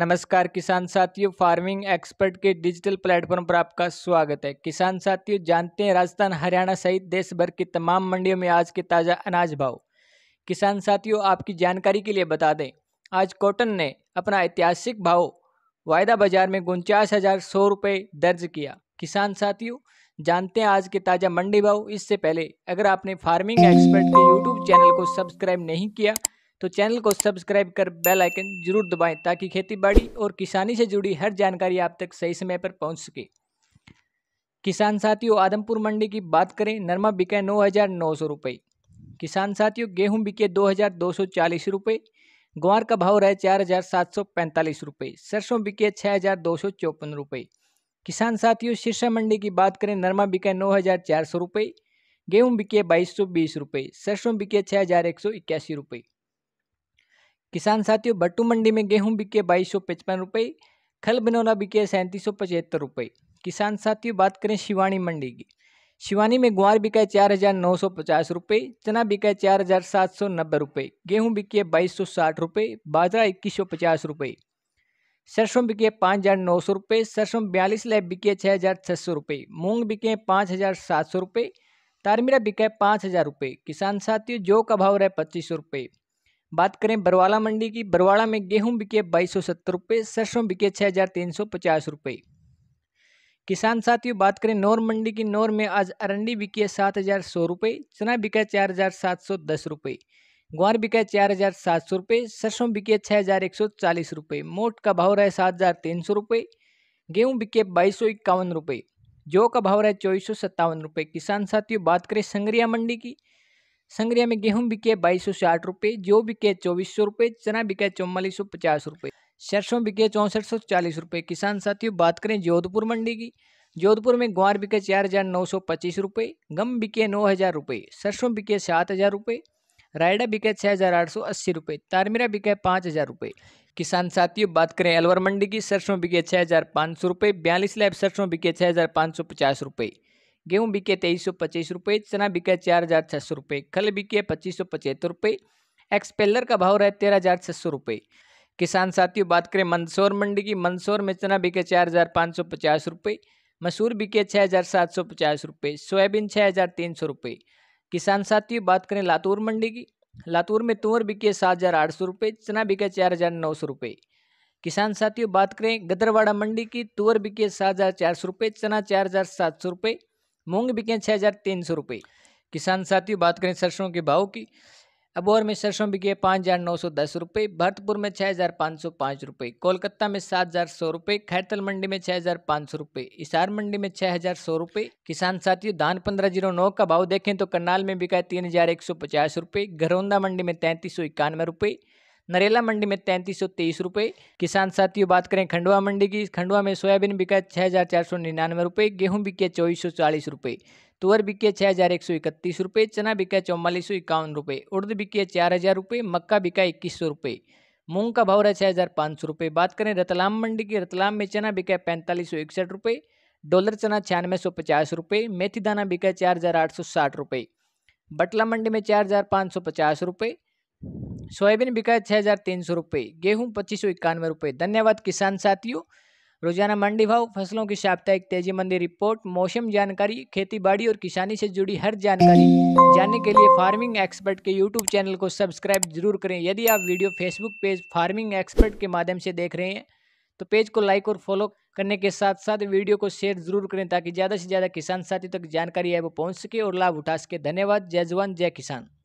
नमस्कार किसान साथियों फार्मिंग एक्सपर्ट के डिजिटल प्लेटफॉर्म पर आपका स्वागत है किसान साथियों जानते हैं राजस्थान हरियाणा सहित देश भर की तमाम मंडियों में आज के ताज़ा अनाज भाव किसान साथियों आपकी जानकारी के लिए बता दें आज कॉटन ने अपना ऐतिहासिक भाव वायदा बाजार में उनचास हज़ार सौ रुपये दर्ज किया किसान साथियों जानते हैं आज के ताज़ा मंडी भाव इससे पहले अगर आपने फार्मिंग एक्सपर्ट के यूट्यूब चैनल को सब्सक्राइब नहीं किया तो चैनल को सब्सक्राइब कर बेल आइकन जरूर दबाएं ताकि खेतीबाड़ी और किसानी से जुड़ी हर जानकारी आप तक सही समय पर पहुंच सके किसान साथियों आदमपुर मंडी की बात करें नरमा बिके नौ हज़ार नौ सौ रुपये किसान साथियों गेहूं बिके दो हज़ार दो सौ चालीस रुपये ग्वार का भाव रहे चार हज़ार सात सौ पैंतालीस रुपये सरसों बिके छः हज़ार दो सौ चौपन रुपये किसान साथियों शीर्षा मंडी की बात करें नरमा बिके नौ हज़ार चार सौ रुपये गेहूँ बिके बाईस सौ बीस रुपये सरसों बिके छः हज़ार एक सौ इक्यासी रुपये किसान साथियों बट्टू मंडी में गेहूं बिके बाईस सौ पचपन रुपये खल बनौना बिके सैंतीस सौ पचहत्तर रुपये किसान साथियों बात करें शिवानी मंडी की शिवानी में ग्वार बिकाए चार हज़ार नौ सौ पचास रुपये चना बिकाए चार हज़ार सात सौ नब्बे रुपये गेहूँ बिके बाईस सौ साठ रुपये बाजरा इक्कीस सौ पचास रुपये सरसों बिके पाँच हज़ार नौ सौ रुपये सरसों बयालीस लैब बिके छः हज़ार छः सौ रुपये मूंग बिके पाँच हज़ार सात सौ रुपये तारमीरा बिकाए पाँच हज़ार रुपये किसान साथियों जौ का भाव रहे पच्चीस सौ रुपये बात करें बरवाला मंडी की बरवाला में गेहूं बिके बाईस सौ सत्तर सरसों बिके छः हज़ार तीन सौ पचास किसान साथियों बात करें नौर मंडी की नौर में आज अरंडी बिकी है सात हज़ार सौ रुपये चना बिका चार हज़ार सात सौ दस रुपये ग्वार बिका चार हज़ार सात सौ रुपये सरसों बिके छः हज़ार एक सौ चालीस रुपये मोट का भाव रहा है सात हज़ार तीन सौ रुपये गेहूँ बिके बाईस सौ इक्यावन रुपये जौ का भाव रहे चौबीस सौ सत्तावन रुपये किसान साथियों बात करें संगरिया मंडी की संग्रिया में गेहूं बिके बाईस सौ साठ रुपये जो बिके चौबीस सौ रुपये चना बिके चौवालीस सौ पचास रुपये सरसों बिके चौंसठ सौ चालीस रुपये किसान साथियों बात करें जोधपुर मंडी की जोधपुर में ग्वार बिके चार हज़ार नौ सौ पच्चीस रुपये गम बिके नौ हज़ार रुपये सरसों बिके सात हज़ार रुपये रायडा बिके छः हज़ार आठ सौ अस्सी रुपये तारमीरा बिके पाँच हज़ार रुपये किसान साथियों बात करें अलवर मंडी की सरसों बिके छः हज़ार पाँच सौ रुपये बयालीस लैब सरसों बिके छः हज़ार पाँच सौ पचास रुपये गेहूँ बिके तेईस सौ पच्चीस रुपये चना बिका चार हज़ार छः सौ रुपये खल बिके पच्चीस सौ पचहत्तर रुपये एक्सपेलर का भाव रहा तेरह हज़ार छः सौ रुपये किसान साथियों बात करें मंदसौर मंडी की मंदसौर में चना बिके चार हज़ार पाँच सौ पचास रुपये मसूर बिके छः हज़ार सात सौ पचास रुपये सोयाबीन छः हज़ार तीन सौ रुपये किसान साथियों बात करें लातूर मंडी की लातूर में तुअर बिके सात हज़ार आठ सौ रुपये चना बिके चार हज़ार नौ सौ रुपये किसान साथियों बात करें गदरवाड़ा मंडी की तुअर बिके सात हज़ार चार सौ रुपये चना चार हज़ार सात सौ रुपये मूंग बिके छः हज़ार तीन सौ रुपये किसान साथियों बात करें सरसों के भाव की अबोर में सरसों बिके पाँच हज़ार नौ सौ दस रुपये भरतपुर में छः हज़ार पाँच सौ पाँच रुपये कोलकाता में सात हज़ार सौ रुपये खैरतल मंडी में छः हज़ार पाँच सौ रुपये इसार मंडी में छः हज़ार सौ रुपये किसान साथियों धान पंद्रह जीरो नौ का भाव देखें तो करनाल में बिका तीन हज़ार एक सौ पचास रुपये घरौंदा मंडी में तैंतीस सौ इक्यानवे रुपये नरेला मंडी में तैंतीस सौ तेईस रुपये किसान साथियों बात करें खंडवा मंडी की खंडवा में सोयाबीन बिका छः हज़ार चार सौ निन्यानवे रुपये गेहूँ बिके चौबीस सौ चालीस रुपये तुअर बिके छः हज़ार एक सौ इकतीस रुपये चना बिका चौवालीस सौ इक्यावन रुपये उर्द बिके चार हज़ार रुपये मक्का बिका इक्कीस सौ रुपये मूंग का भाव रहा छः हज़ार पाँच सौ रुपये बात करें रतलाम मंडी की रतलाम में चना बिका पैंतालीस सौ इकसठ रुपये डॉलर चना छियानवे सौ पचास रुपये मेथी दाना बिका चार हज़ार आठ सौ साठ रुपये बटला मंडी में चार हज़ार पाँच सौ पचास रुपये सोयाबीन बिका छः हज़ार तीन सौ रुपये गेहूँ पच्चीस सौ इक्यानवे रुपये धन्यवाद किसान साथियों रोजाना मंडी भाव फसलों की साप्ताहिक तेजी मंदी रिपोर्ट मौसम जानकारी खेती बाड़ी और किसानी से जुड़ी हर जानकारी जानने के लिए फार्मिंग एक्सपर्ट के यूट्यूब चैनल को सब्सक्राइब जरूर करें यदि आप video Facebook page Farming Expert के माध्यम से देख रहे हैं तो पेज को लाइक और फॉलो करने के साथ साथ वीडियो को शेयर जरूर करें ताकि ज़्यादा से ज़्यादा किसान साथी तक जानकारी है वो पहुँच सके और लाभ उठा सके धन्यवाद जय जवान जय किसान